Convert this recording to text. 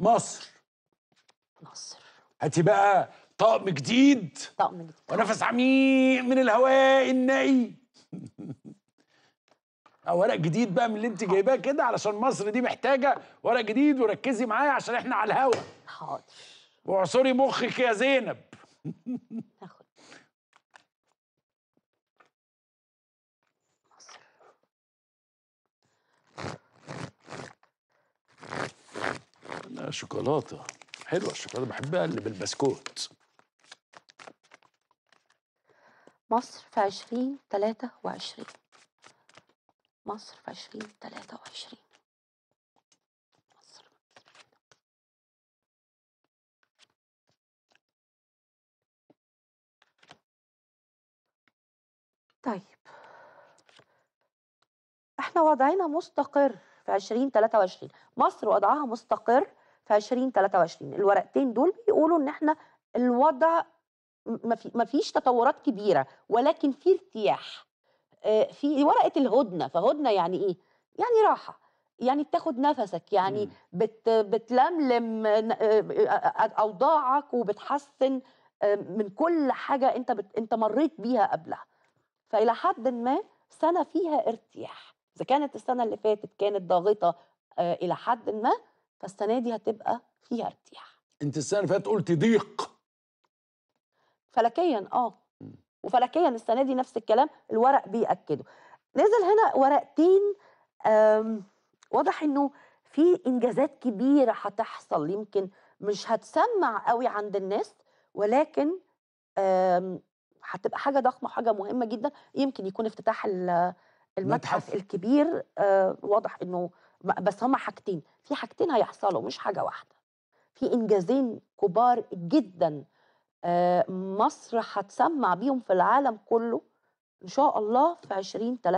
مصر مصر هاتي بقى طقم جديد طقم جديد ونفس عميق من الهواء النقي آه، ورق جديد بقى من اللي انت جايباه كده علشان مصر دي محتاجه ورق جديد وركزي معايا عشان احنا على الهوا حاضر واعصري مخك يا زينب شوكولاته حلوه الشوكولاته بحبها اللي بالبسكوت مصر في عشرين تلاتة وعشرين مصر في عشرين تلاتة وعشرين مصر طيب احنا وضعنا مستقر في عشرين تلاتة وعشرين مصر وضعها مستقر في 2023 الورقتين دول بيقولوا ان احنا الوضع ما فيش تطورات كبيره ولكن في ارتياح في ورقه الهدنه فهدنه يعني ايه يعني راحه يعني بتاخد نفسك يعني إمم. بت بتلملم اوضاعك وبتحسن من كل حاجه انت بت انت مريت بيها قبلها فالى حد ما سنه فيها ارتياح اذا كانت السنه اللي فاتت كانت ضاغطه الى حد ما فالسنه دي هتبقى فيها ارتياح انت السنه اللي فاتت قلتي ضيق فلكيا اه وفلكيا السنه دي نفس الكلام الورق بياكده نزل هنا ورقتين واضح انه في انجازات كبيره هتحصل يمكن مش هتسمع قوي عند الناس ولكن هتبقى حاجه ضخمه حاجه مهمه جدا يمكن يكون افتتاح المتحف الكبير آه، واضح انه بس هما حاجتين في حاجتين هيحصلوا مش حاجه واحده في انجازين كبار جدا مصر هتسمع بيهم في العالم كله ان شاء الله في 20 30